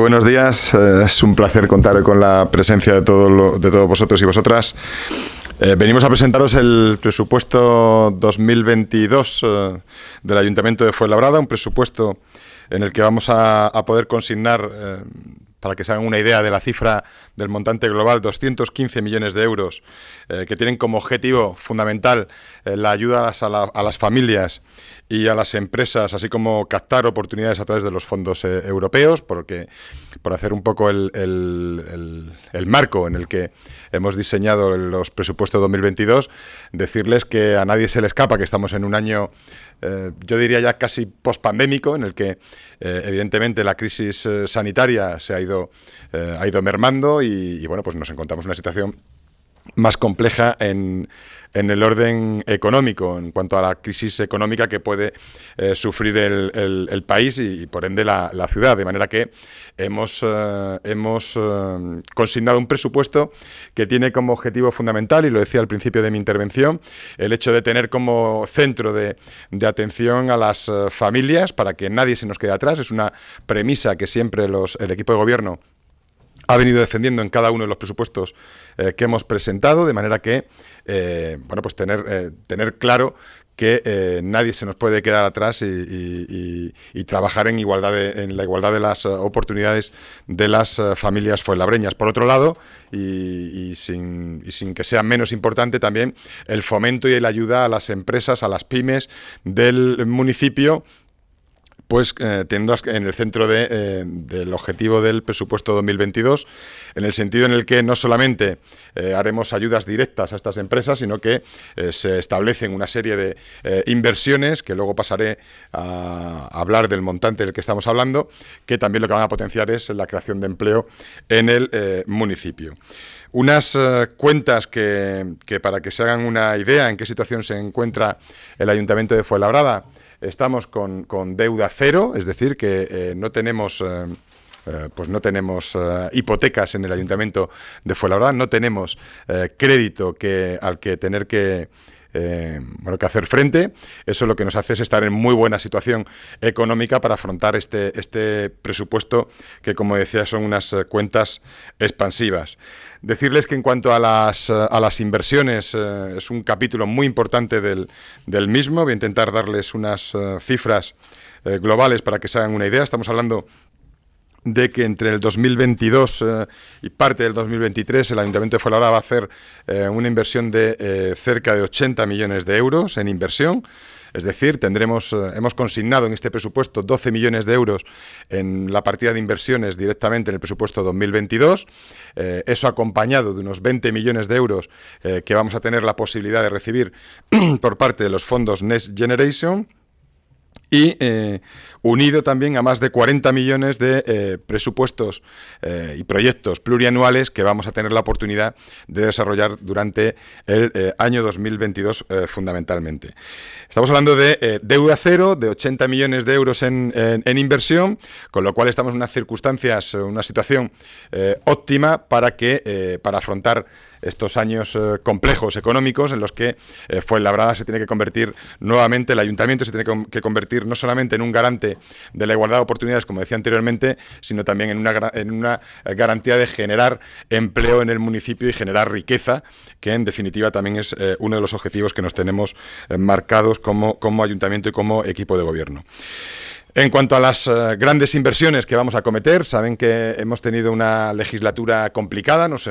buenos días, eh, es un placer contar con la presencia de, todo de todos vosotros y vosotras. Eh, venimos a presentaros el presupuesto 2022 eh, del Ayuntamiento de Fuenlabrada, un presupuesto en el que vamos a, poder consignar, para que se hagan una idea de la cifra del montante global, 215 millones de euros, eh, que tienen como objetivo fundamental eh, la ayuda a, a, las familias y a las empresas, así como captar oportunidades a través de los fondos eh, europeos, porque por hacer un poco el, marco en el que hemos diseñado los presupuestos 2022, decirles que a nadie se le escapa que estamos en un año yo diría ya casi pospandémico, en el que evidentemente la crisis sanitaria se ha ido, ha ido mermando y, bueno, pues nos encontramos en una situación más compleja en, el orden económico, en cuanto a la crisis económica que puede eh, sufrir el, país y, por ende la, ciudad. De manera que hemos, eh, hemos eh, consignado un presupuesto que tiene como objetivo fundamental, y lo decía al principio de mi intervención, el hecho de tener como centro de, atención a las familias para que nadie se nos quede atrás. Es una premisa que siempre los, el equipo de gobierno ha venido defendiendo en cada uno de los presupuestos eh, que hemos presentado, de manera que, eh, bueno, pues tener, eh, tener claro que nadie se nos puede quedar atrás y, trabajar en, igualdad en la igualdad de las oportunidades de las familias fuenlabreñas. Por otro lado, y, sin, sin que sea menos importante también, el fomento y la ayuda a las empresas, a las pymes del municipio pues eh, teniendo en el centro eh, del objetivo del presupuesto 2022, en el sentido en el que no solamente eh, haremos ayudas directas a estas empresas, sino que se establecen una serie de inversiones, que luego pasaré a hablar del montante del que estamos hablando, que también lo que van a potenciar es la creación de empleo en el municipio. Unas cuentas que, para que se hagan una idea en qué situación se encuentra el Ayuntamiento de Fuenlabrada, Estamos con, deuda cero, es decir, que eh, no tenemos... Eh, eh, pues no tenemos hipotecas en el ayuntamiento de Fuenlabrada, no tenemos crédito que, al que tener que, que hacer frente. Eso lo que nos hace es estar en muy buena situación económica para afrontar este, este presupuesto que, como decía, son unas cuentas expansivas. Decirles que en cuanto a las, a las inversiones, eh, es un capítulo muy importante del, mismo. Voy a intentar darles unas eh, cifras eh, globales para que se hagan una idea. Estamos hablando de que entre el 2022 y parte del 2023 el Ayuntamiento de Fuenlabrada va a hacer una inversión de cerca de 80 millones de euros en inversión. Es decir, tendremos, eh, hemos consignado en este presupuesto 12 millones de euros en la partida de inversiones directamente en el presupuesto 2022. Eh, eso acompañado de unos 20 millones de euros eh, que vamos a tener la posibilidad de recibir por parte de los fondos Next Generation y eh, unido también a más de 40 millones de eh, presupuestos eh, y proyectos plurianuales que vamos a tener la oportunidad de desarrollar durante el año 2022 fundamentalmente. Estamos hablando de deuda cero, de 80 millones de euros en, inversión, con lo cual estamos en unas circunstancias, una situación óptima para, que, para afrontar estos años eh, complejos económicos en los que fue eh, Fuenlabrada se tiene que convertir nuevamente, el ayuntamiento se tiene que convertir no solamente en un garante de la igualdad de oportunidades, como decía anteriormente, sino también en una, en una garantía de generar empleo en el municipio y generar riqueza, que en definitiva también es eh, uno de los objetivos que nos tenemos marcados como, como ayuntamiento y como equipo de gobierno. En cuanto a las eh, grandes inversiones que vamos a cometer, saben que hemos tenido una legislatura complicada, nos, eh,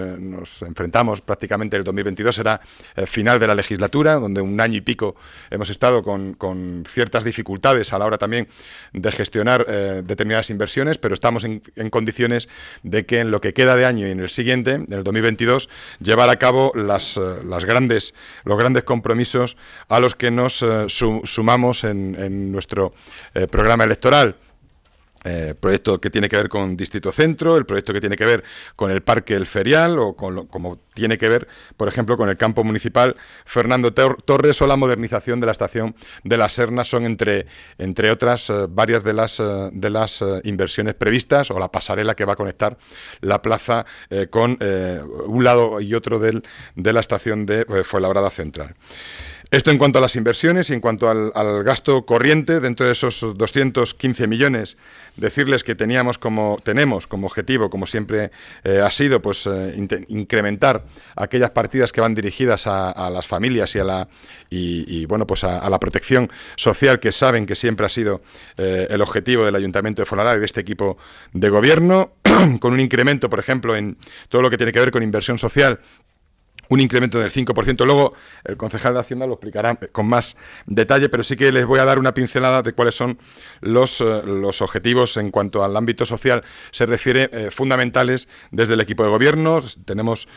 enfrentamos prácticamente el 2022, será eh, final de la legislatura, donde un año y pico hemos estado con, ciertas dificultades a la hora también de gestionar determinadas inversiones, pero estamos en, condiciones de que en lo que queda de año y en el siguiente, en el 2022, llevar a cabo las, grandes, los grandes compromisos a los que nos sumamos en, en nuestro programa electoral electoral. Eh, proyecto que tiene que ver con Distrito Centro, el proyecto que tiene que ver con el Parque El Ferial o con como tiene que ver, por ejemplo, con el campo municipal Fernando Torres o la modernización de la estación de la Serna son entre, entre otras eh, varias de las, eh, de las inversiones previstas o la pasarela que va a conectar la plaza con un lado y otro de la estación de Fuenlabrada Central. Esto en cuanto a las inversiones y en cuanto al, gasto corriente, dentro de esos 215 millones, decirles que teníamos como, tenemos como objetivo, como siempre eh, ha sido, pues eh, incrementar aquellas partidas que van dirigidas a, las familias y a la, y, bueno, pues a, la protección social que saben que siempre ha sido eh, el objetivo del Ayuntamiento de Fornalá y de este equipo de gobierno, con un incremento, por ejemplo, en todo lo que tiene que ver con inversión social un incremento del 5%. Luego el concejal de Hacienda lo explicará eh, con más detalle, pero sí que les voy a dar una pincelada de cuáles son los, eh, objetivos en cuanto al ámbito social se refiere, eh, fundamentales desde el equipo de gobierno. Tenemos,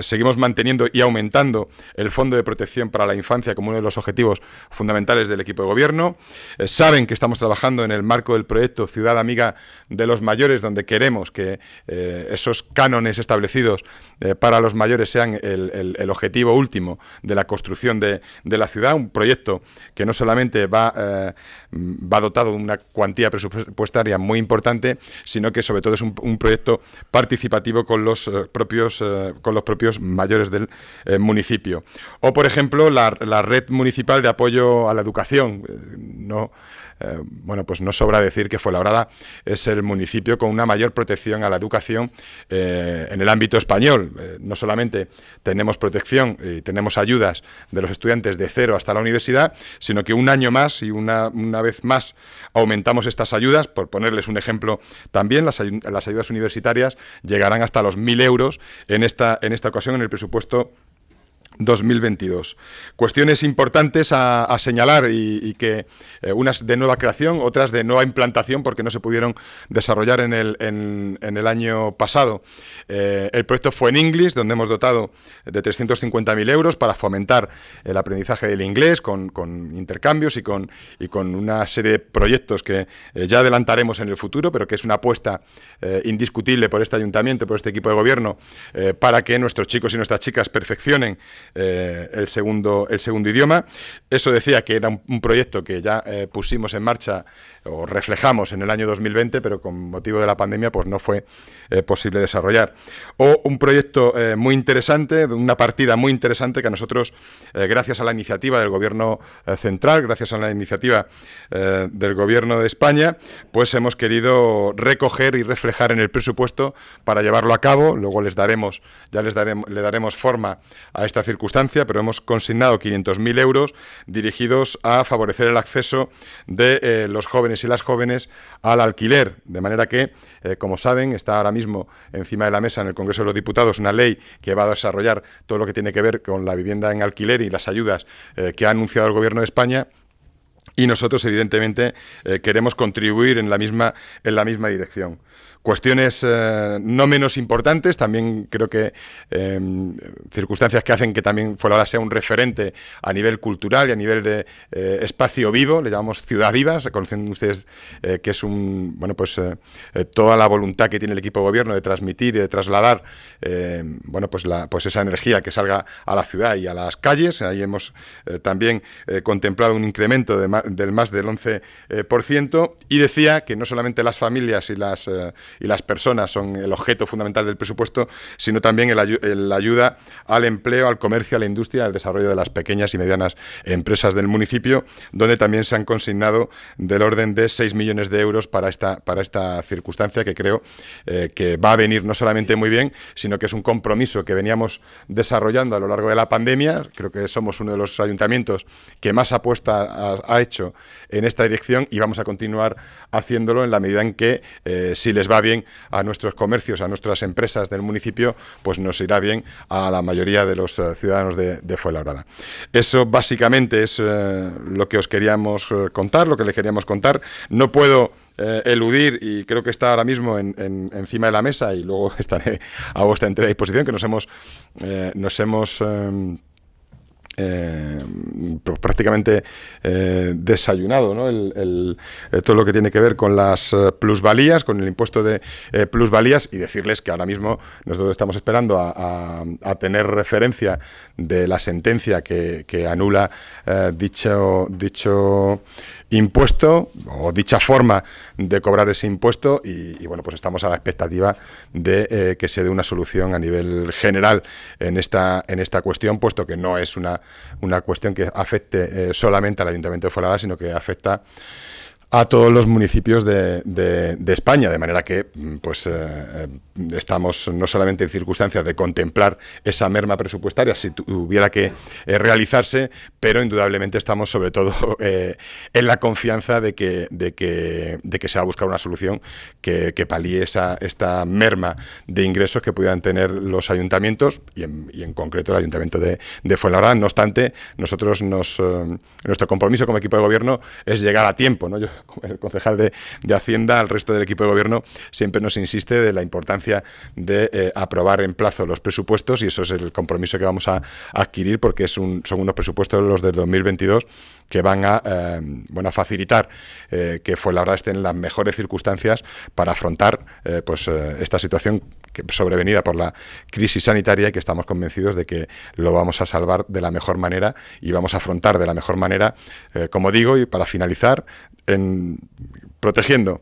seguimos manteniendo y aumentando el Fondo de Protección para la Infancia como uno de los objetivos fundamentales del equipo de gobierno. saben que estamos trabajando en el marco del proyecto Ciudad Amiga de los Mayores, donde queremos que esos cánones establecidos para los mayores sean el el, objetivo último de la construcción de, de, la ciudad, un proyecto que no solamente va, eh, va dotado de una cuantía presupuestaria muy importante, sino que sobre todo es un, proyecto participativo con los eh, propios, eh, con los propios mayores del municipio. O, por ejemplo, la, la, red municipal de apoyo a la educación. no eh, bueno, pues no sobra decir que Fuenlabrada es el municipio con una mayor protección a la educación eh, en el ámbito español. Eh, no solamente tenemos protección y tenemos ayudas de los estudiantes de cero hasta la universidad, sino que un año más y una, vez más aumentamos estas ayudas. Por ponerles un ejemplo también, las, ayudas universitarias llegarán hasta los 1.000 euros en esta, en esta ocasión en el presupuesto 2022. Cuestiones importantes a, señalar y, que eh, unas de nueva creación, otras de nueva implantación porque no se pudieron desarrollar en el, año pasado. Eh, el proyecto fue en inglés, donde hemos dotado de 350.000 euros para fomentar el aprendizaje del inglés con, intercambios y con, y con una serie de proyectos que eh, ya adelantaremos en el futuro, pero que es una apuesta indiscutible por este ayuntamiento, por este equipo de gobierno, para que nuestros chicos y nuestras chicas perfeccionen eh, el, segundo, el segundo idioma. Eso decía que era un, proyecto que ya eh, pusimos en marcha o reflejamos en el año 2020, pero con motivo de la pandemia pues no fue eh, posible desarrollar. O un proyecto muy interesante, una partida muy interesante que nosotros, gracias a la iniciativa del Gobierno Central, gracias a la iniciativa del Gobierno de España, pues hemos querido recoger y reflejar en el presupuesto para llevarlo a cabo. Luego les daremos, ya les daremos, le daremos forma a esta circunstancia pero hemos consignado 500.000 euros dirigidos a favorecer el acceso de eh, los jóvenes y las jóvenes al alquiler. De manera que, eh, como saben, está ahora mismo encima de la mesa en el Congreso de los Diputados una ley que va a desarrollar todo lo que tiene que ver con la vivienda en alquiler y las ayudas eh, que ha anunciado el Gobierno de España. Y nosotros, evidentemente, queremos contribuir en la misma, en la misma dirección. Cuestiones eh, no menos importantes, también creo que eh, circunstancias que hacen que también ahora sea un referente a nivel cultural y a nivel de eh, espacio vivo, le llamamos ciudad se conocen ustedes que es un, bueno, pues toda la voluntad que tiene el equipo de gobierno de transmitir y de trasladar, bueno, pues, pues esa energía que salga a la ciudad y a las calles, ahí hemos también contemplado un incremento del más del 11% y decía que no solamente las familias y las y las personas son el objeto fundamental del presupuesto, sino también la ayuda al empleo, al comercio, a la industria, al desarrollo de las pequeñas y medianas empresas del municipio, donde también se han consignado del orden de 6 millones de euros para esta, para esta circunstancia que creo eh, que va a venir no solamente muy bien, sino que es un compromiso que veníamos desarrollando a lo largo de la pandemia. Creo que somos uno de los ayuntamientos que más apuesta ha, hecho en esta dirección y vamos a continuar haciéndolo en la medida en que, eh, si les va a bien a nuestros comercios, a nuestras empresas del municipio, pues nos irá bien a la mayoría de los eh, ciudadanos de, de Fuenlabrada. Eso básicamente es eh, lo que os queríamos eh, contar, lo que le queríamos contar. No puedo... eludir, y creo que está ahora mismo encima de la mesa, y luego estaré a vuestra entera disposición, que nos hemos, nos hemos em, eh, pues prácticamente eh, desayunado el, todo lo que tiene que ver con las eh, plusvalías, con el impuesto de plusvalías y decirles que ahora mismo nosotros estamos esperando a, tener referencia de la sentencia que, que anula dicho, dicho impuesto o dicha forma de cobrar ese impuesto y, bueno, pues estamos a la expectativa de eh, que se dé una solución a nivel general en esta, en esta cuestión, puesto que no es una, una cuestión que afecte eh, solamente al Ayuntamiento de Fuenlabrada, sino que afecta a todos los municipios de, España, de manera que mm, pues eh, estamos no solamente en circunstancias de contemplar esa merma presupuestaria si tuviera que eh, realizarse, pero indudablemente estamos sobre todo eh, en la confianza de que, de, que, de que se va a buscar una solución que, palíe esa, esta merma de ingresos que pudieran tener los ayuntamientos y en, concreto el ayuntamiento de, de Fuenlabrada. No obstante, nosotros nos, eh, nuestro compromiso como equipo de gobierno es llegar a tiempo. Yo, el concejal de, de Hacienda, al resto del equipo de gobierno, siempre nos insiste de la importancia de eh, aprobar en plazo los presupuestos y eso es el compromiso que vamos a adquirir porque es son unos presupuestos los del 2022 que van a, eh, bueno, a facilitar que eh, que Fuenlabrada esté en las mejores circunstancias para afrontar pues, esta situación sobrevenida por la crisis sanitaria y que estamos convencidos de que lo vamos a salvar de la mejor manera y vamos a afrontar de la mejor manera, como digo, y para finalizar, protegiendo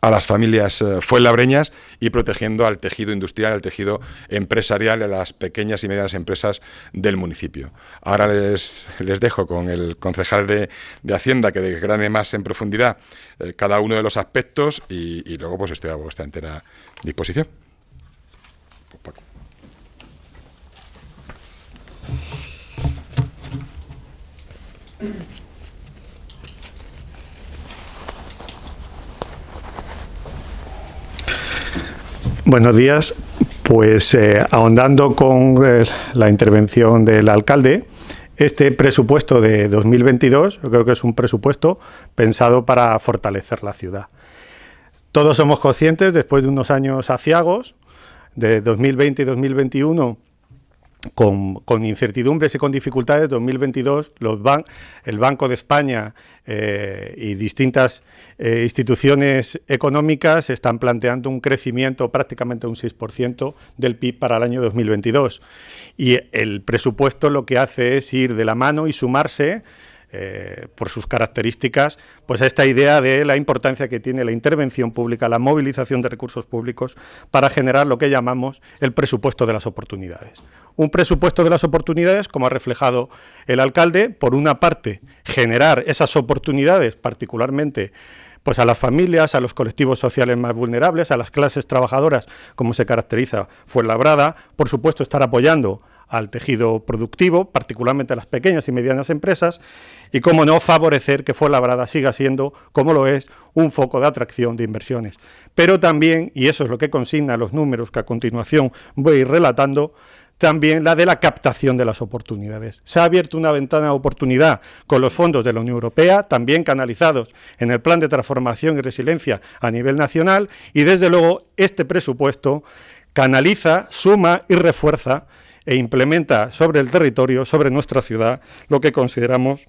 a las familias eh, fuelabreñas y protegiendo al tejido industrial, al tejido empresarial, a las pequeñas y medianas empresas del municipio. Ahora les, les dejo con el concejal de, Hacienda que desgrane más en profundidad eh, cada uno de los aspectos y, luego pues estoy a vuestra entera disposición. Buenos días. Pues eh, ahondando con eh, la intervención del alcalde, este presupuesto de 2022 yo creo que es un presupuesto pensado para fortalecer la ciudad. Todos somos conscientes, después de unos años aciagos, de 2020 y 2021, con, incertidumbres y con dificultades, 2022 los el Banco de España eh, y distintas eh, instituciones económicas están planteando un crecimiento prácticamente un 6% del PIB para el año 2022. Y el presupuesto lo que hace es ir de la mano y sumarse eh, por sus características, pues esta idea de la importancia que tiene la intervención pública, la movilización de recursos públicos para generar lo que llamamos el presupuesto de las oportunidades. Un presupuesto de las oportunidades, como ha reflejado el alcalde, por una parte, generar esas oportunidades, particularmente pues a las familias, a los colectivos sociales más vulnerables, a las clases trabajadoras, como se caracteriza Fuenlabrada, por supuesto estar apoyando al tejido productivo, particularmente a las pequeñas y medianas empresas, y cómo no favorecer que Fuenlabrada siga siendo, como lo es, un foco de atracción de inversiones. Pero también, y eso es lo que consigna los números que a continuación voy a ir relatando, también la de la captación de las oportunidades. Se ha abierto una ventana de oportunidad con los fondos de la Unión Europea, también canalizados en el Plan de Transformación y Resiliencia a nivel nacional, y desde luego este presupuesto canaliza, suma y refuerza e implementa sobre el territorio, sobre nuestra ciudad, lo que consideramos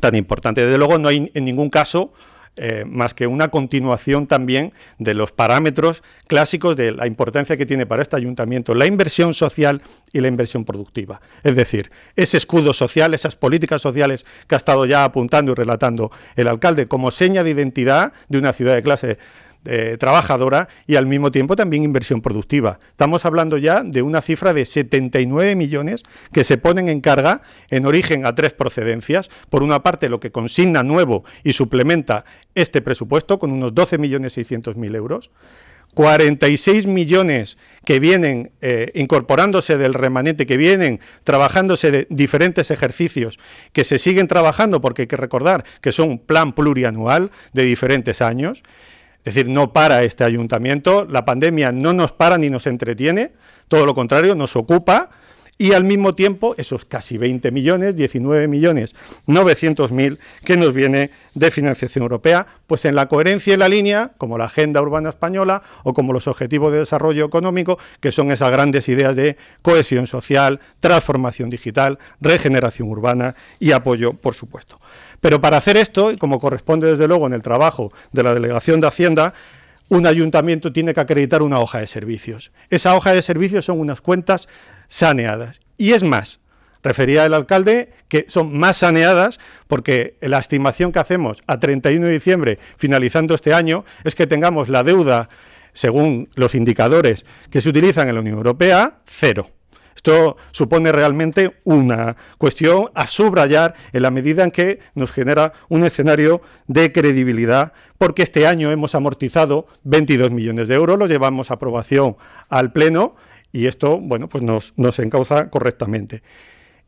tan importante. Desde luego, no hay en ningún caso eh, más que una continuación también de los parámetros clásicos de la importancia que tiene para este ayuntamiento la inversión social y la inversión productiva. Es decir, ese escudo social, esas políticas sociales que ha estado ya apuntando y relatando el alcalde como seña de identidad de una ciudad de clase eh, trabajadora y al mismo tiempo también inversión productiva. Estamos hablando ya de una cifra de 79 millones que se ponen en carga en origen a tres procedencias. Por una parte, lo que consigna nuevo y suplementa este presupuesto con unos 12.600.000 euros. 46 millones que vienen eh, incorporándose del remanente, que vienen trabajándose de diferentes ejercicios, que se siguen trabajando porque hay que recordar que son plan plurianual de diferentes años. Es decir, no para este ayuntamiento, la pandemia no nos para ni nos entretiene, todo lo contrario, nos ocupa y al mismo tiempo esos casi 20 millones, 19 millones 900 mil que nos viene de financiación europea, pues en la coherencia y la línea, como la Agenda Urbana Española o como los Objetivos de Desarrollo Económico, que son esas grandes ideas de cohesión social, transformación digital, regeneración urbana y apoyo, por supuesto. Pero para hacer esto, y como corresponde desde luego en el trabajo de la Delegación de Hacienda, un ayuntamiento tiene que acreditar una hoja de servicios. Esa hoja de servicios son unas cuentas saneadas. Y es más, refería el alcalde que son más saneadas porque la estimación que hacemos a 31 de diciembre, finalizando este año, es que tengamos la deuda, según los indicadores que se utilizan en la Unión Europea, cero. Esto supone realmente una cuestión a subrayar en la medida en que nos genera un escenario de credibilidad, porque este año hemos amortizado 22 millones de euros, lo llevamos a aprobación al Pleno y esto, bueno, pues nos, nos encauza correctamente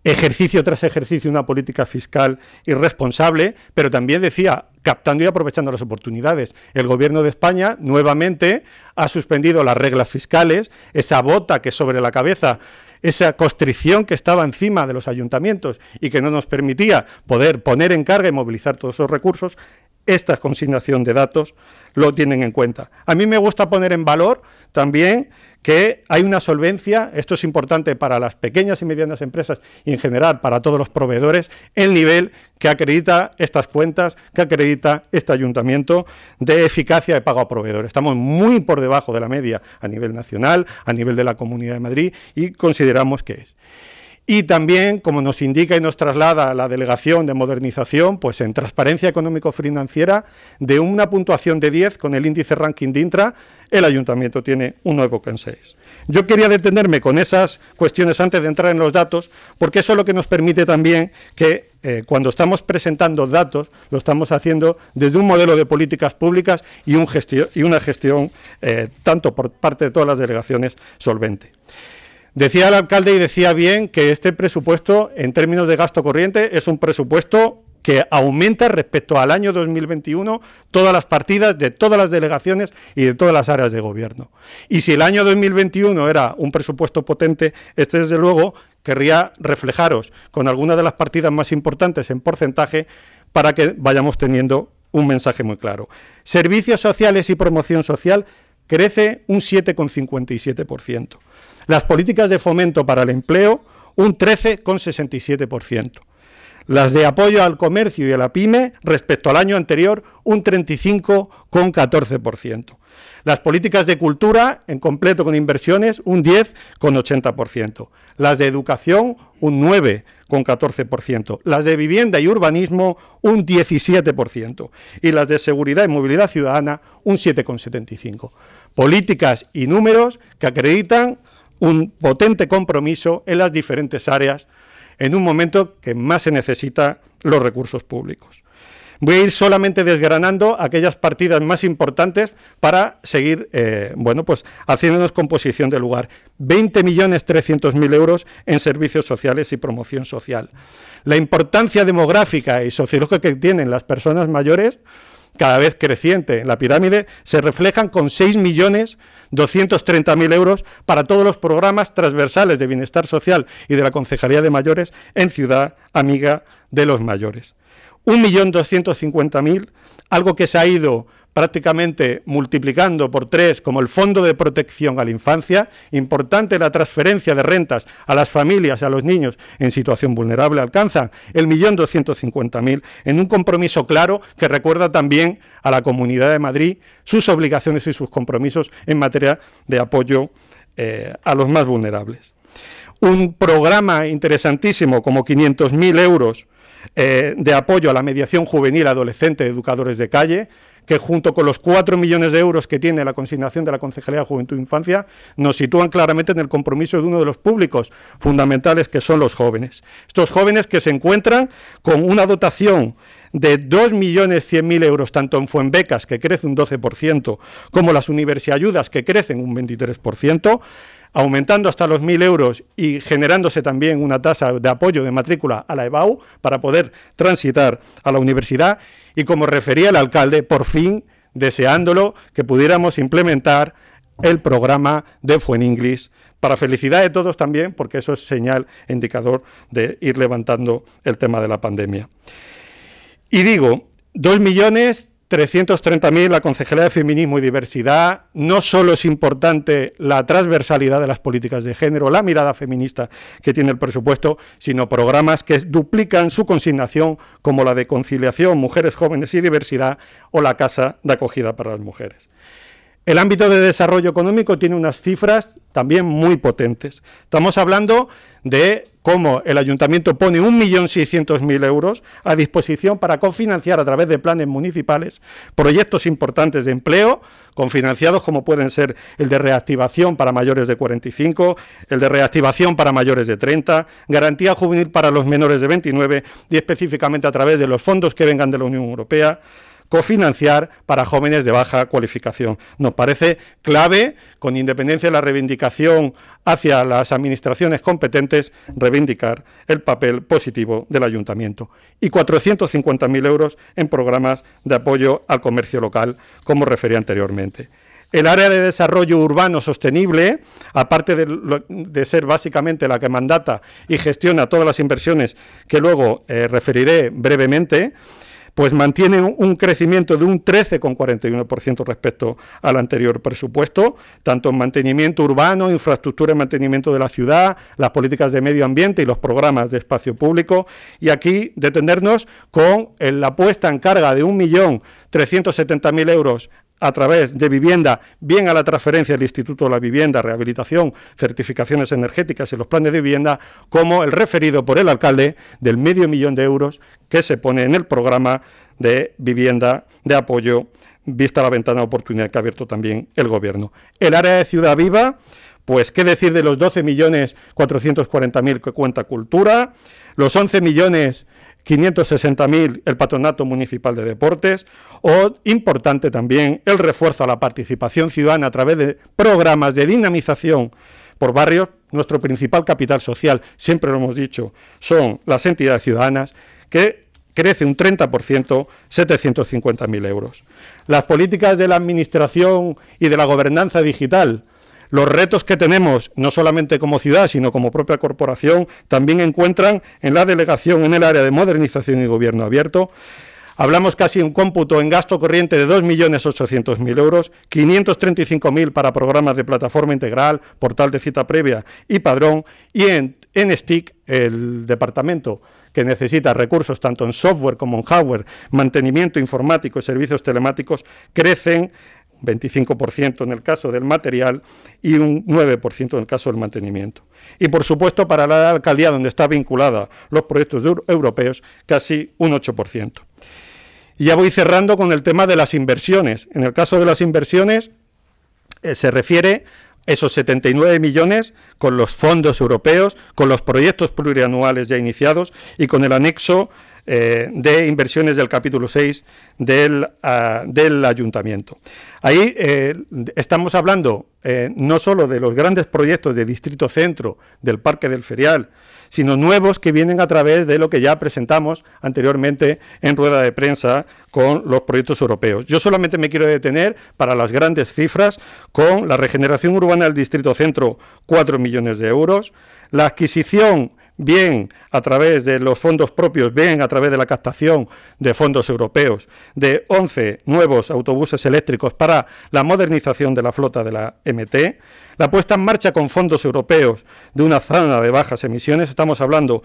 ejercicio tras ejercicio una política fiscal irresponsable, pero también decía, captando y aprovechando las oportunidades. El gobierno de España nuevamente ha suspendido las reglas fiscales, esa bota que sobre la cabeza esa constricción que estaba encima de los ayuntamientos y que no nos permitía poder poner en carga y movilizar todos esos recursos, esta consignación de datos lo tienen en cuenta. A mí me gusta poner en valor también que hay una solvencia, esto es importante para las pequeñas y medianas empresas y en general para todos los proveedores, el nivel que acredita estas cuentas, que acredita este ayuntamiento de eficacia de pago a proveedores. Estamos muy por debajo de la media a nivel nacional, a nivel de la Comunidad de Madrid y consideramos que es. Y también, como nos indica y nos traslada la Delegación de Modernización, pues en transparencia económico-financiera, de una puntuación de 10 con el índice ranking de Intra, el ayuntamiento tiene un 6 Yo quería detenerme con esas cuestiones antes de entrar en los datos, porque eso es lo que nos permite también que eh, cuando estamos presentando datos, lo estamos haciendo desde un modelo de políticas públicas y, una gestión, eh, tanto por parte de todas las delegaciones, solvente. Decía el alcalde y decía bien que este presupuesto, en términos de gasto corriente, es un presupuesto que aumenta respecto al año 2021 todas las partidas de todas las delegaciones y de todas las áreas de gobierno. Y si el año 2021 era un presupuesto potente, este desde luego querría reflejaros con algunas de las partidas más importantes en porcentaje para que vayamos teniendo un mensaje muy claro. Servicios sociales y promoción social crece un 7,57%. Las políticas de fomento para el empleo, un 13,67%. Las de apoyo al comercio y a la pyme, respecto al año anterior, un 35,14%. Las políticas de cultura, en completo con inversiones, un 10,80%. Las de educación, un 9,14%. Las de vivienda y urbanismo, un 17%. Y las de seguridad y movilidad ciudadana, un 7,75% políticas y números que acreditan un potente compromiso en las diferentes áreas en un momento que más se necesitan los recursos públicos. Voy a ir solamente desgranando aquellas partidas más importantes para seguir, eh, bueno, pues haciéndonos composición de lugar. 20.300.000 euros en servicios sociales y promoción social. La importancia demográfica y sociológica que tienen las personas mayores cada vez creciente en la pirámide, se reflejan con 6.230.000 euros para todos los programas transversales de bienestar social y de la Concejalía de Mayores en Ciudad Amiga de los Mayores. 1.250.000, algo que se ha ido prácticamente multiplicando por tres como el Fondo de Protección a la Infancia, importante la transferencia de rentas a las familias, a los niños en situación vulnerable, ...alcanza el millón doscientos cincuenta mil, en un compromiso claro que recuerda también a la Comunidad de Madrid sus obligaciones y sus compromisos en materia de apoyo eh, a los más vulnerables. Un programa interesantísimo como 500.000 euros eh, de apoyo a la mediación juvenil adolescente educadores de calle, que junto con los 4 millones de euros que tiene la consignación de la Concejalía de Juventud e Infancia, nos sitúan claramente en el compromiso de uno de los públicos fundamentales que son los jóvenes. Estos jóvenes que se encuentran con una dotación de 2.100.000 euros, tanto en Fuenbecas, que crece un 12%, como las ayudas que crecen un 23%, aumentando hasta los 1.000 euros y generándose también una tasa de apoyo de matrícula a la EBAU para poder transitar a la universidad y como refería el alcalde, por fin deseándolo que pudiéramos implementar el programa de Fueninglis para felicidad de todos también, porque eso es señal e indicador de ir levantando el tema de la pandemia. Y digo, 2 millones 330.000, la Concejalía de Feminismo y Diversidad. No solo es importante la transversalidad de las políticas de género, la mirada feminista que tiene el presupuesto, sino programas que duplican su consignación, como la de conciliación, mujeres jóvenes y diversidad, o la casa de acogida para las mujeres. El ámbito de desarrollo económico tiene unas cifras también muy potentes. Estamos hablando de como el ayuntamiento pone 1.600.000 euros a disposición para cofinanciar a través de planes municipales proyectos importantes de empleo, cofinanciados como pueden ser el de reactivación para mayores de 45, el de reactivación para mayores de 30, garantía juvenil para los menores de 29 y específicamente a través de los fondos que vengan de la Unión Europea, cofinanciar para jóvenes de baja cualificación. Nos parece clave, con independencia de la reivindicación hacia las administraciones competentes, reivindicar el papel positivo del ayuntamiento. Y 450.000 euros en programas de apoyo al comercio local, como refería anteriormente. El área de desarrollo urbano sostenible, aparte de, ser básicamente la que mandata y gestiona todas las inversiones que luego eh, referiré brevemente, pues mantiene un crecimiento de un 13,41% respecto al anterior presupuesto, tanto en mantenimiento urbano, infraestructura y mantenimiento de la ciudad, las políticas de medio ambiente y los programas de espacio público. Y aquí detenernos con la puesta en carga de 1.370.000 euros a través de vivienda, bien a la transferencia del Instituto de la Vivienda, Rehabilitación, Certificaciones Energéticas y los planes de vivienda, como el referido por el alcalde del medio millón de euros que se pone en el programa de vivienda de apoyo, vista la ventana de oportunidad que ha abierto también el Gobierno. El área de Ciudad Viva, pues qué decir de los 12.440.000 millones mil que cuenta Cultura, los 11 millones 560.000 el Patronato Municipal de Deportes o, importante también, el refuerzo a la participación ciudadana a través de programas de dinamización por barrios. Nuestro principal capital social, siempre lo hemos dicho, son las entidades ciudadanas que crece un 30%, 750.000 euros. Las políticas de la Administración y de la Gobernanza Digital, los retos que tenemos, no solamente como ciudad, sino como propia corporación, también encuentran en la delegación en el área de modernización y gobierno abierto. Hablamos casi un cómputo en gasto corriente de 2.800.000 euros, 535.000 para programas de plataforma integral, portal de cita previa y padrón, y en, en STIC, el departamento que necesita recursos tanto en software como en hardware, mantenimiento informático y servicios telemáticos, crecen 25% en el caso del material y un 9% en el caso del mantenimiento. Y por supuesto para la alcaldía donde están vinculados los proyectos europeos, casi un 8%. ya voy cerrando con el tema de las inversiones. En el caso de las inversiones eh, se refiere esos 79 millones con los fondos europeos, con los proyectos plurianuales ya iniciados y con el anexo eh, de inversiones del capítulo 6 del, ah, del ayuntamiento. Ahí eh, estamos hablando eh, no solo de los grandes proyectos de Distrito Centro, del Parque del Ferial, sino nuevos que vienen a través de lo que ya presentamos anteriormente en rueda de prensa con los proyectos europeos. Yo solamente me quiero detener para las grandes cifras con la regeneración urbana del Distrito Centro, 4 millones de euros, la adquisición bien a través de los fondos propios, bien a través de la captación de fondos europeos, de 11 nuevos autobuses eléctricos para la modernización de la flota de la MT, la puesta en marcha con fondos europeos de una zona de bajas emisiones, estamos hablando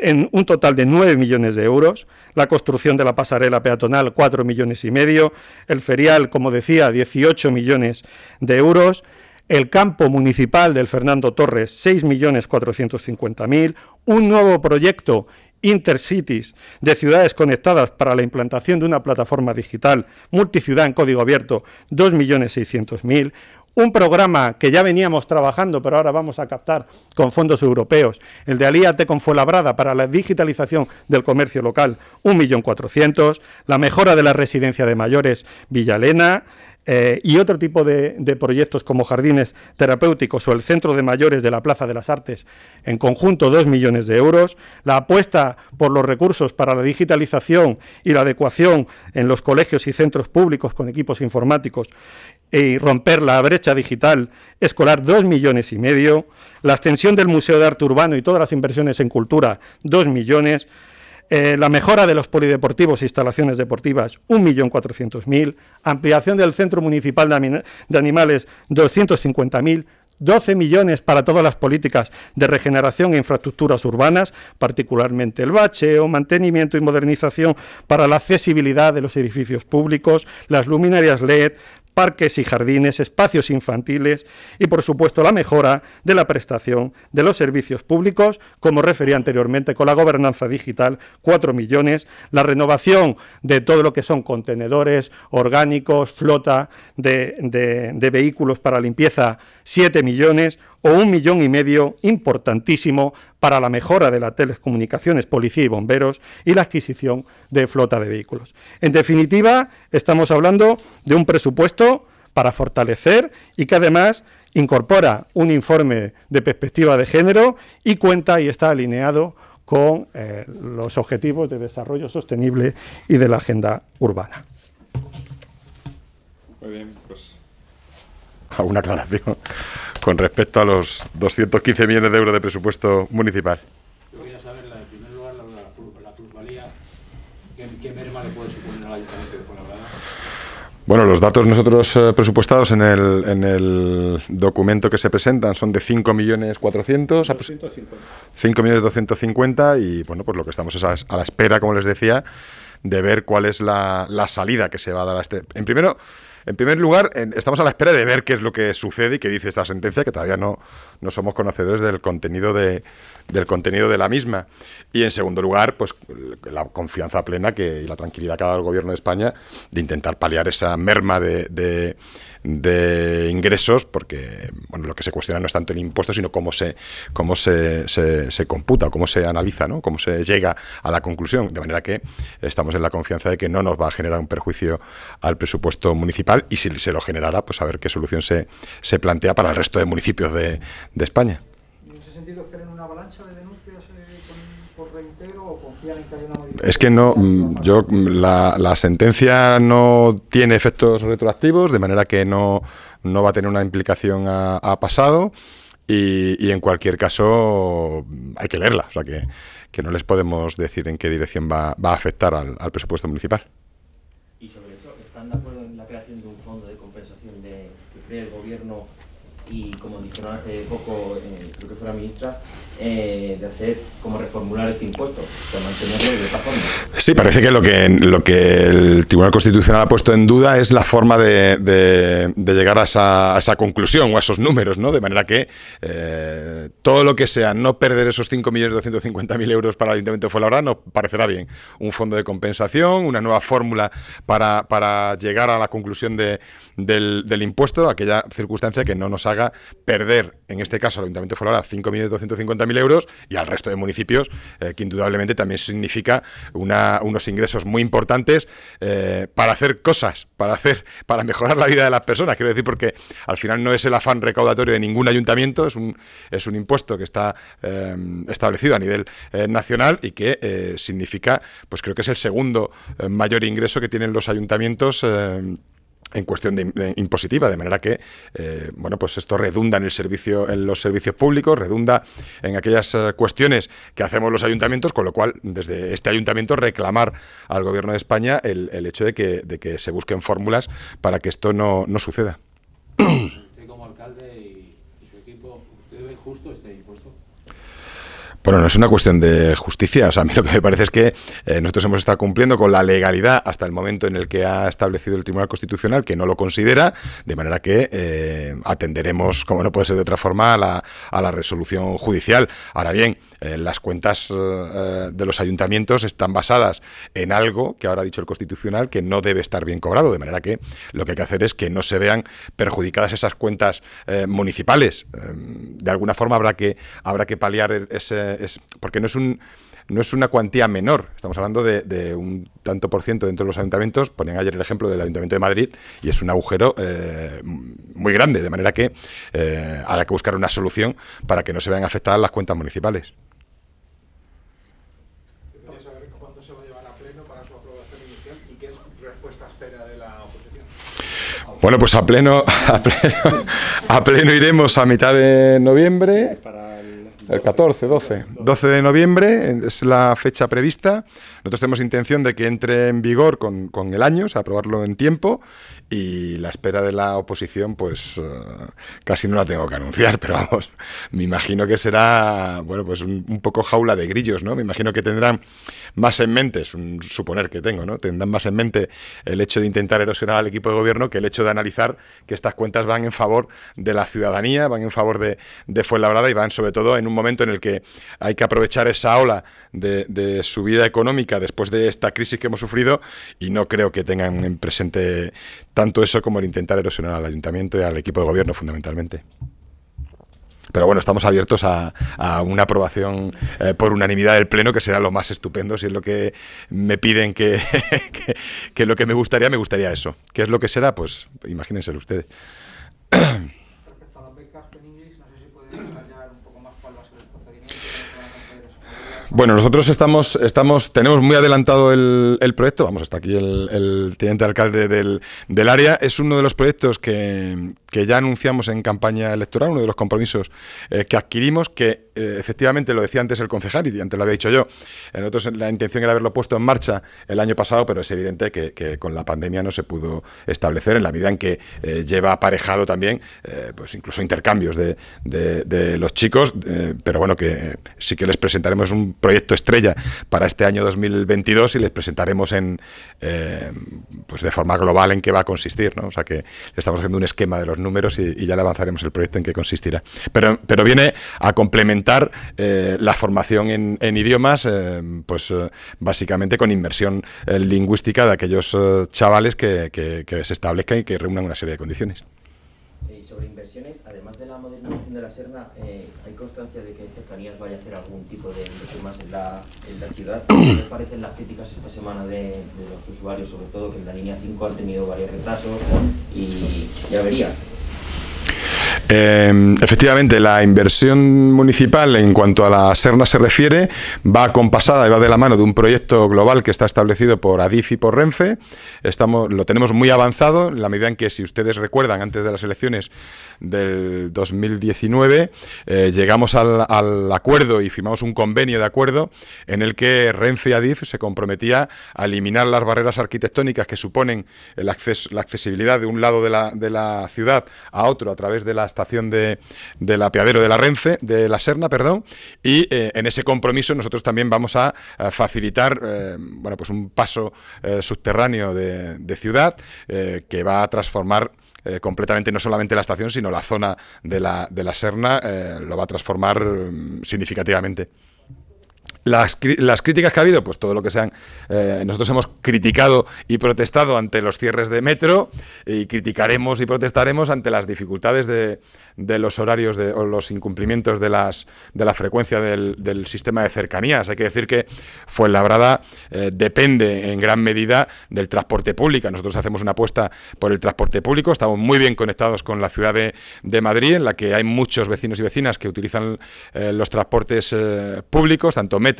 en un total de 9 millones de euros, la construcción de la pasarela peatonal 4 millones y medio, el ferial, como decía, 18 millones de euros, el campo municipal del Fernando Torres, millones 6.450.000, un nuevo proyecto Intercities de ciudades conectadas para la implantación de una plataforma digital multiciudad en código abierto, 2.600.000, un programa que ya veníamos trabajando, pero ahora vamos a captar con fondos europeos, el de Alíate con Fuenlabrada para la digitalización del comercio local, 1.400.000, la mejora de la residencia de mayores Villalena, eh, y otro tipo de, de, proyectos como jardines terapéuticos o el Centro de Mayores de la Plaza de las Artes, en conjunto 2 millones de euros, la apuesta por los recursos para la digitalización y la adecuación en los colegios y centros públicos con equipos informáticos y romper la brecha digital escolar 2 millones y medio, la extensión del Museo de Arte Urbano y todas las inversiones en cultura 2 millones, eh, la mejora de los polideportivos e instalaciones deportivas, 1.400.000. Ampliación del Centro Municipal de, de Animales, 250.000. 12 millones para todas las políticas de regeneración e infraestructuras urbanas, particularmente el bacheo, mantenimiento y modernización para la accesibilidad de los edificios públicos, las luminarias LED, parques y jardines, espacios infantiles y, por supuesto, la mejora de la prestación de los servicios públicos, como refería anteriormente con la gobernanza digital, 4 millones, la renovación de todo lo que son contenedores orgánicos, flota de, vehículos para limpieza, 7 millones, o un millón y medio importantísimo para la mejora de las telecomunicaciones, policía y bomberos y la adquisición de flota de vehículos. En definitiva, estamos hablando de un presupuesto para fortalecer y que además incorpora un informe de perspectiva de género y cuenta y está alineado con eh, los objetivos de desarrollo sostenible y de la agenda urbana. Muy bien, pues con respecto a los 215 millones de euros de presupuesto municipal? Yo quería saber, en primer lugar, la, plusvalía, Bueno, los datos nosotros eh, presupuestados en el, en el documento que se presentan son de 5.400.000, cincuenta y bueno, pues lo que estamos es a, la espera, como les decía, de ver cuál es la, la salida que se va a dar a este. En primero, en primer lugar, estamos a la espera de ver qué es lo que sucede y qué dice esta sentencia, que todavía no, no somos conocedores del contenido de, del contenido de la misma. Y en segundo lugar, pues la confianza plena que, y la tranquilidad que ha dado el gobierno de España de intentar paliar esa merma de, de, ingresos, porque bueno, lo que se cuestiona no es tanto el impuesto, sino cómo se, cómo se, se, computa, cómo se analiza, ¿no? cómo se llega a la conclusión. De manera que estamos en la confianza de que no nos va a generar un perjuicio al presupuesto municipal y si se lo generara, pues a ver qué solución se, se plantea para el resto de municipios de, España. en sentido una avalancha de denuncias eh, por o en una Es que no, mm, yo, mm, la, la, sentencia no tiene efectos retroactivos, de manera que no, va a tener una implicación a, pasado. Y, en cualquier caso mm, hay que leerla, o sea que, no les podemos decir en qué dirección va, va a afectar al presupuesto municipal. dice no? che poco, eh, quello che fu la ministra, Eh, de hacer como reformular este impuesto, o de esta forma. Sí, parece que lo que lo que el Tribunal Constitucional ha puesto en duda es la forma de, llegar a esa, conclusión o a esos números, ¿no? De manera que eh, todo lo que sea no perder esos 5.250.000 euros para el Ayuntamiento de Fuenlabrada no parecerá bien. Un fondo de compensación, una nueva fórmula para, llegar a la conclusión del, del, impuesto, aquella circunstancia que no nos haga perder, en este caso, al Ayuntamiento de Fuenlabrada 5.250.000 mil euros y al resto de municipios, eh, que indudablemente también significa una, unos ingresos muy importantes eh, para hacer cosas, para, hacer, para mejorar la vida de las personas. Quiero decir, porque al final no es el afán recaudatorio de ningún ayuntamiento, es un, es un impuesto que está eh, establecido a nivel nacional y que significa, pues creo que es el segundo mayor ingreso que tienen los ayuntamientos en cuestión de, impositiva, de manera que eh, bueno, pues esto redunda en el servicio, en los servicios públicos, redunda en aquellas eh, cuestiones que hacemos los ayuntamientos, con lo cual, desde este ayuntamiento, reclamar al gobierno de España el, hecho de que, de que, se busquen fórmulas para que esto no, suceda. Bueno, no es una cuestión de justicia. O sea, a mí lo que me parece es que eh, nosotros hemos estado cumpliendo con la legalidad hasta el momento en el que ha establecido el Tribunal Constitucional, que no lo considera, de manera que eh, atenderemos, como no puede ser de otra forma, a la, a la resolución judicial. Ahora bien, eh, las cuentas eh, eh, de los ayuntamientos están basadas en algo que ahora ha dicho el Constitucional que no debe estar bien cobrado, de manera que lo que hay que hacer es que no se vean perjudicadas esas cuentas municipales. de alguna forma habrá que, habrá que paliar e-, ese, porque no es un no es una cuantía menor. Estamos hablando de, un tanto por ciento dentro de los ayuntamientos. Ponían ayer el ejemplo del Ayuntamiento de Madrid y es un agujero muy grande, de manera que habrá que buscar una solución para que no se vean afectadas las cuentas municipales. Bueno, pues a pleno, a pleno, iremos a mitad de noviembre. El 14, 12. 12 de noviembre es la fecha prevista. Nosotros tenemos intención de que entre en vigor con, con el año, o sea, aprobarlo en tiempo y la espera de la oposición, pues eh, casi no la tengo que anunciar, pero vamos, me imagino que será, bueno, pues un, poco jaula de grillos, ¿no? Me imagino que tendrán más en mente, es suponer que tengo, ¿no? Tendrán más en mente el hecho de intentar erosionar al equipo de gobierno que el hecho de analizar que estas cuentas van en favor de la ciudadanía, van en favor de, de Fuenlabrada y van sobre todo en un momento en el que hay que aprovechar esa ola de, de subida económica después de esta crisis que hemos sufrido y no creo que tengan en presente tanto eso como el intentar erosionar al ayuntamiento y al equipo de gobierno fundamentalmente. Pero bueno, estamos abiertos a, una aprobación eh, por unanimidad del Pleno, que será lo más estupendo. Si es lo que me piden que, que, que lo que me gustaría, me gustaría eso. ¿Qué es lo que será? Pues imagínenselo ustedes. Bueno, nosotros estamos, estamos, tenemos muy adelantado el, proyecto. Vamos, está aquí el, teniente alcalde del, área. Es uno de los proyectos que, que ya anunciamos en campaña electoral, uno de los compromisos eh, que adquirimos, que eh, efectivamente lo decía antes el concejal y antes lo había dicho yo, en eh, otros la intención era haberlo puesto en marcha el año pasado, pero es evidente que, con la pandemia no se pudo establecer en la medida en que lleva aparejado también, pues incluso intercambios de, los chicos, pero bueno, que sí que les presentaremos un proyecto estrella para este año 2022 y les presentaremos en, pues de forma global en qué va a consistir, ¿no? O sea que estamos haciendo un esquema de los números y, ya le avanzaremos el proyecto en qué consistirá. Pero, pero viene a complementar eh, la formación en, idiomas, eh, pues eh, básicamente con inversión lingüística de aquellos chavales que, se establezcan y que reúnan una serie de condiciones. sobre inversiones, además de la modernización de la Serna, ¿hay constancia de que Cercanías vaya a hacer algún tipo de inversión en la, en la ciudad? ¿Qué parecen las críticas esta semana de, los usuarios, sobre todo que en la línea 5 han tenido varios retrasos y ya verías, Em, efectivamente, la inversión municipal en cuanto a la Serna se refiere va compasada y va de la mano de un proyecto global que está establecido por Adif y por Renfe. Estamos, lo tenemos muy avanzado en la medida en que, si ustedes recuerdan, antes de las elecciones del 2019 eh, llegamos al, acuerdo y firmamos un convenio de acuerdo en el que Renfe y Adif se comprometía a eliminar las barreras arquitectónicas que suponen el acceso, la accesibilidad de un lado de la, de la ciudad a otro a través de las estación de, la piadero, de la Renfe, de la Serna, perdón, y eh, en ese compromiso nosotros también vamos a, facilitar eh, bueno, pues un paso eh, subterráneo de, ciudad que va a transformar completamente no solamente la estación, sino la zona de la, de la Serna, lo va a transformar mm, significativamente. Las, críticas que ha habido, pues todo lo que sean, eh, nosotros hemos criticado y protestado ante los cierres de metro y criticaremos y protestaremos ante las dificultades de, los horarios de, o los incumplimientos de, las, de la frecuencia del, sistema de cercanías. Hay que decir que Fuenlabrada eh, depende en gran medida del transporte público. Nosotros hacemos una apuesta por el transporte público, estamos muy bien conectados con la ciudad de, Madrid, en la que hay muchos vecinos y vecinas que utilizan eh, los transportes públicos, tanto metro,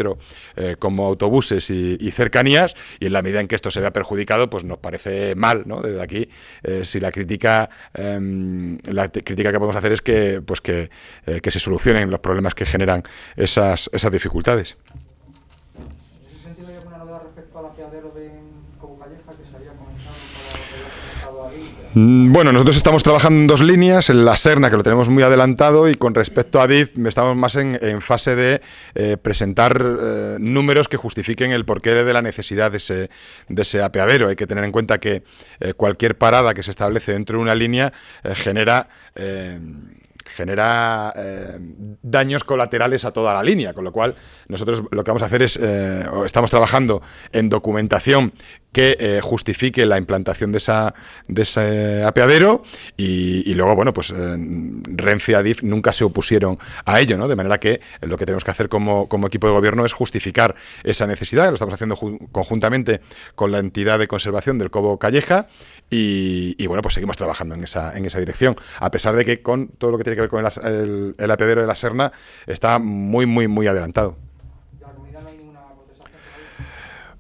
eh, como autobuses y, cercanías, y en la medida en que esto se vea perjudicado, pues nos parece mal, Desde aquí, eh, si la crítica, em, la crítica que podemos hacer es que, pues que, eh, se solucionen los problemas que generan esas dificultades. Mm, bueno, nosotros estamos trabajando en dos líneas, en la Serna, que lo tenemos muy adelantado, y con respecto a DIF, estamos más en, fase de eh, presentar eh, números que justifiquen el porqué de la necesidad de ese, apeadero. Hay que tener en cuenta que eh, cualquier parada que se establece dentro de una línea genera genera daños colaterales a toda la línea, con lo cual nosotros lo que vamos a hacer es, estamos trabajando en documentación que eh, justifique la implantación de, esa, de ese apeadero y, luego, bueno, pues eh, Renfe y Adif nunca se opusieron a ello, ¿no? De manera que lo que tenemos que hacer como, como equipo de gobierno es justificar esa necesidad, lo estamos haciendo conjuntamente con la entidad de conservación del Cobo Calleja y, bueno, pues seguimos trabajando en esa, en esa dirección, a pesar de que con todo lo que tiene que ver con el, apeadero de la Serna está muy, muy, muy adelantado.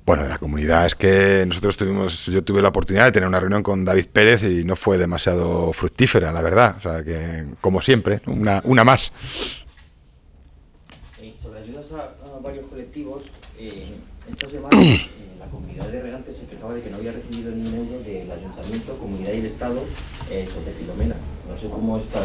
Bueno, de la comunidad es que nosotros tuvimos, yo tuve la oportunidad de tener una reunión con David Pérez y no fue demasiado fructífera, la verdad. O sea, que como siempre, una, una más. Eh, sobre ayudas a, varios colectivos, eh, esta semana eh, la comunidad de regantes se quejaba de que no había recibido ni un euro del ayuntamiento, comunidad y el Estado eh, sobre Filomena. No sé cómo este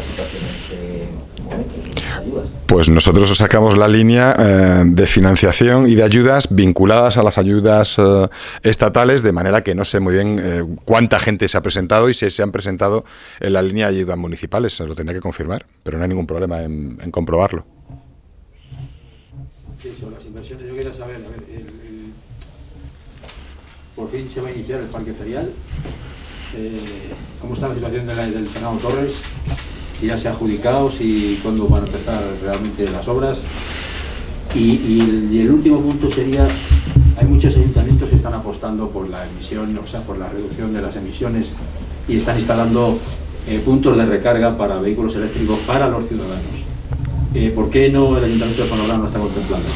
Pues nosotros sacamos la línea eh, de financiación y de ayudas vinculadas a las ayudas eh, estatales, de manera que no sé muy bien eh, cuánta gente se ha presentado y si se han presentado en la línea de ayudas municipales. Se lo tendría que confirmar, pero no hay ningún problema en, comprobarlo. las inversiones, yo saber, por fin se va a iniciar el parque ferial. Eh, cómo está la situación del Senado Torres, si ya se ha adjudicado, si cuándo van a empezar realmente las obras. Y, el, último punto sería, hay muchos ayuntamientos que están apostando por la emisión, o sea, por la reducción de las emisiones y están instalando eh, puntos de recarga para vehículos eléctricos para los ciudadanos. Eh, ¿Por qué no el Ayuntamiento de Fanabrán no está contemplando?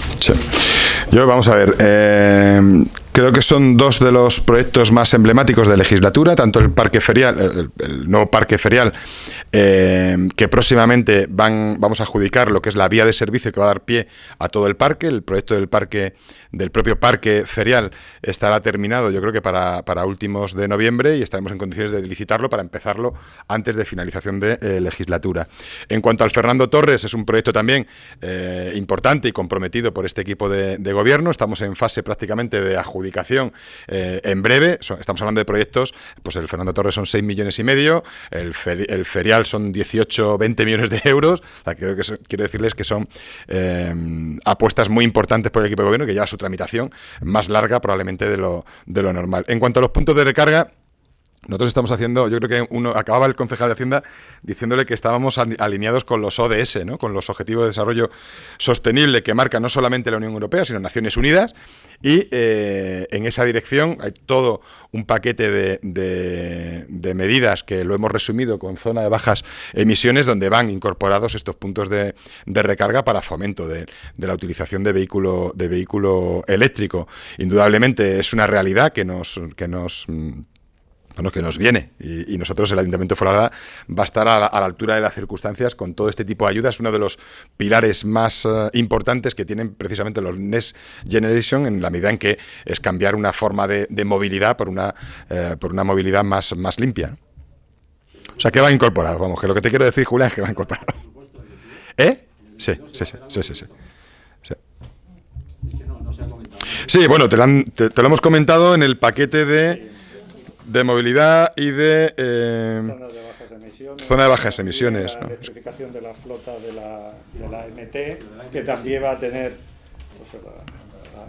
Yo, vamos a ver, eh, Creo que son dos de los proyectos más emblemáticos de legislatura, tanto el parque ferial, el, el nuevo parque ferial eh, que próximamente van, vamos a adjudicar lo que es la vía de servicio que va a dar pie a todo el parque. El proyecto del parque, del propio parque ferial, estará terminado, yo creo que para, últimos de noviembre y estaremos en condiciones de licitarlo para empezarlo antes de finalización de eh, legislatura. En cuanto al Fernando Torres, es un proyecto también eh, importante y comprometido por este equipo de, gobierno. Estamos en fase prácticamente de adjudicación en breve. estamos hablando de proyectos, pues el Fernando Torres son 6 millones y medio, el ferial son 18, 20 millones de euros. creo que quiero decirles que son eh, apuestas muy importantes por el equipo de gobierno, que lleva su tramitación más larga probablemente de lo, de lo normal. En cuanto a los puntos de recarga, nosotros estamos haciendo, yo creo que uno acababa el concejal de Hacienda diciéndole que estábamos alineados con los ODS, ¿no? con los Objetivos de Desarrollo Sostenible que marca no solamente la Unión Europea, sino Naciones Unidas, y eh, en esa dirección hay todo un paquete de, medidas que lo hemos resumido con zona de bajas emisiones, donde van incorporados estos puntos de, de recarga para fomento de, la utilización de vehículo, de vehículo eléctrico. Indudablemente es una realidad que nos, que nos mm, bueno, que nos viene. Y, nosotros, el Ayuntamiento de va a estar a la, altura de las circunstancias con todo este tipo de ayudas. Uno de los pilares más eh, importantes que tienen precisamente los Next Generation, en la medida en que es cambiar una forma de, movilidad por una, eh, por una movilidad más, más limpia. O sea, que va a incorporar, vamos, que lo que te quiero decir, Julián, es que va a incorporar. ¿Eh? Sí, sí, sí, sí, sí. sí. bueno, te lo hemos comentado en el paquete de de movilidad y de... Eh, de bajas emisiones. Zona de bajas emisiones. de la flota de la, MT, que también va a tener pues,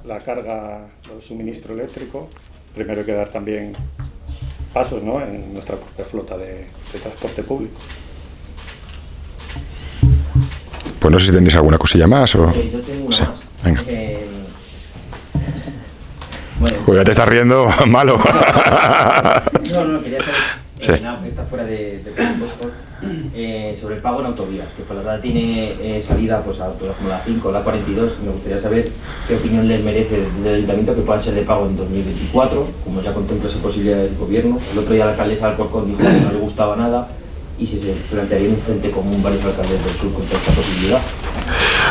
la, carga, el suministro eléctrico. Primero hay que dar también pasos ¿no? en nuestra propia flota de, transporte público. Pues no sé si tenéis alguna cosilla más o... Eh, yo eh, Uy, te estás riendo, malo. No, no, quería saber, eh, sí. fuera de, eh, sobre el pago en autovías, que la verdad tiene eh, salida pues, a autovías como la 5 o la 42. Me gustaría saber qué opinión les merece del ayuntamiento que puedan ser de pago en 2024, como ya contempla esa posibilidad del gobierno. El otro día la alcaldesa Alcorcón dijo que no le gustaba nada y si se plantearía un frente común varios alcaldes del sur contra esta posibilidad.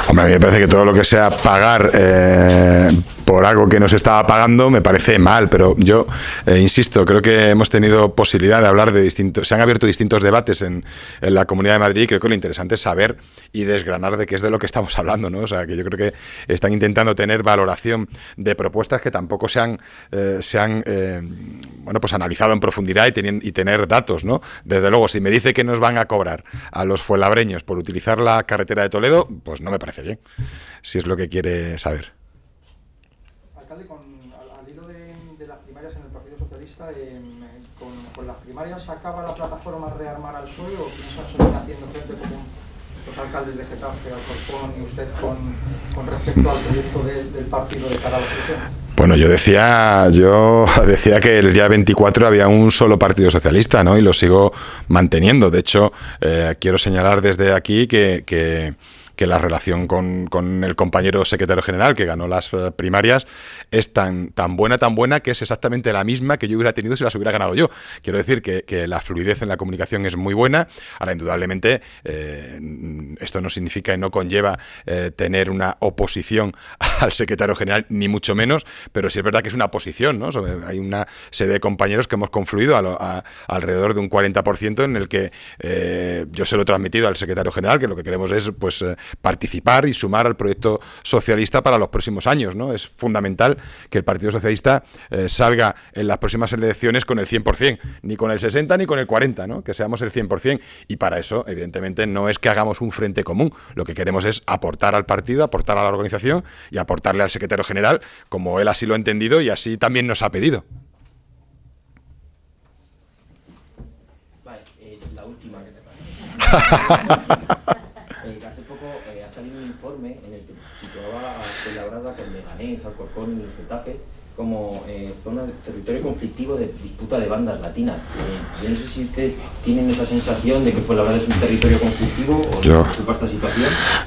Hombre, a mí me parece que todo lo que sea pagar eh, por algo que nos estaba pagando me parece mal, pero yo eh, insisto, creo que hemos tenido posibilidad de hablar de distintos, se han abierto distintos debates en, la Comunidad de Madrid y creo que lo interesante es saber y desgranar de qué es de lo que estamos hablando, ¿no? O sea, que yo creo que están intentando tener valoración de propuestas que tampoco se han, eh, se han bueno, pues analizado en profundidad y, y tener datos, ¿no? Desde luego, si me dice que nos van a cobrar a los fuelabreños por utilizar la carretera de Toledo, pues no me parece parece bien, si es lo que quiere saber. Alcalde, con, al, al, hilo de, de, las primarias en el Partido Socialista, eh, con, con, las primarias acaba la plataforma Rearmar al PSOE o piensa seguir haciendo frente con los alcaldes de Getafe, Alcorcón y usted con, con respecto al proyecto de, del partido de cara a la oposición? Bueno, yo decía, yo decía que el día 24 había un solo partido socialista, ¿no? Y lo sigo manteniendo. De hecho, eh, quiero señalar desde aquí que, que que la relación con, el compañero secretario general que ganó las eh, primarias es tan, tan buena, tan buena que es exactamente la misma que yo hubiera tenido si las hubiera ganado yo. Quiero decir que, la fluidez en la comunicación es muy buena. Ahora, indudablemente, eh, esto no significa y no conlleva eh, tener una oposición al secretario general, ni mucho menos, pero sí es verdad que es una posición, ¿no? hay una serie de compañeros que hemos confluido a alrededor de un 40% en el que yo se lo he transmitido al secretario general, que lo que queremos es pues participar y sumar al proyecto socialista para los próximos años. ¿no? Es fundamental que el Partido Socialista eh, salga en las próximas elecciones con el 100%, ni con el 60 ni con el 40, ¿no? que seamos el 100%. Y para eso, evidentemente, no es que hagamos un frente común. Lo que queremos es aportar al partido, aportar a la organización y aportarle al secretario general, como él así lo ha entendido y así también nos ha pedido. Eh, Leganés, Alcorcón como eh, zona zona, territorio conflictivo de disputa de bandas latinas. Eh, yo no sé si ustedes tienen esa sensación de que Fuenlabrada es un territorio conflictivo o yo, esta situación.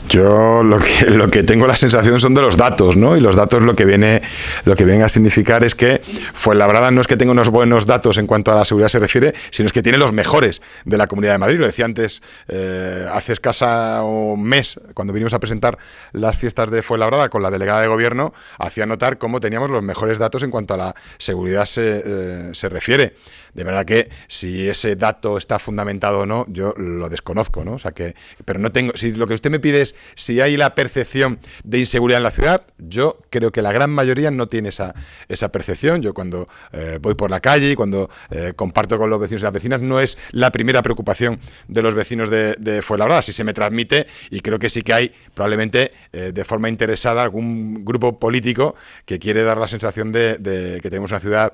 Yo lo que, tengo la sensación son de los datos, ¿no? Y los datos lo que viene lo que vienen a significar es que Fuenlabrada no es que tenga unos buenos datos en cuanto a la seguridad se refiere, sino es que tiene los mejores de la Comunidad de Madrid. Lo decía antes, eh, hace escasa un mes, cuando vinimos a presentar las fiestas de Fuenlabrada con la delegada de gobierno, hacía notar cómo teníamos los mejores datos en cuanto a la seguridad se, eh, se refiere. De verdad que si ese dato está fundamentado o no, yo lo desconozco, ¿no? O sea que, pero no tengo, si lo que usted me pide es si hay la percepción de inseguridad en la ciudad, yo creo que la gran mayoría no tiene esa, esa percepción. Yo cuando eh, voy por la calle, ...y cuando eh, comparto con los vecinos y las vecinas, no es la primera preocupación de los vecinos de, de Fuenlabrada, si se me transmite, y creo que sí que hay probablemente eh, de forma interesada algún grupo político que quiere dar la sensación de, de que tenemos una ciudad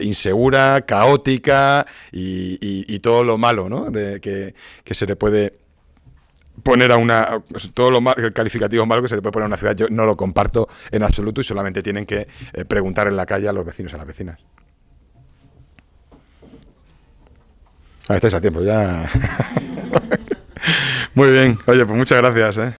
insegura, caótica y, todo lo malo ¿no? de, que, se le puede poner a una. Todo lo calificativo que se le puede poner a una ciudad, yo no lo comparto en absoluto y solamente tienen que eh, preguntar en la calle a los vecinos y a las vecinas. Ah, estáis a tiempo ya. Muy bien, oye, pues muchas gracias. ¿eh?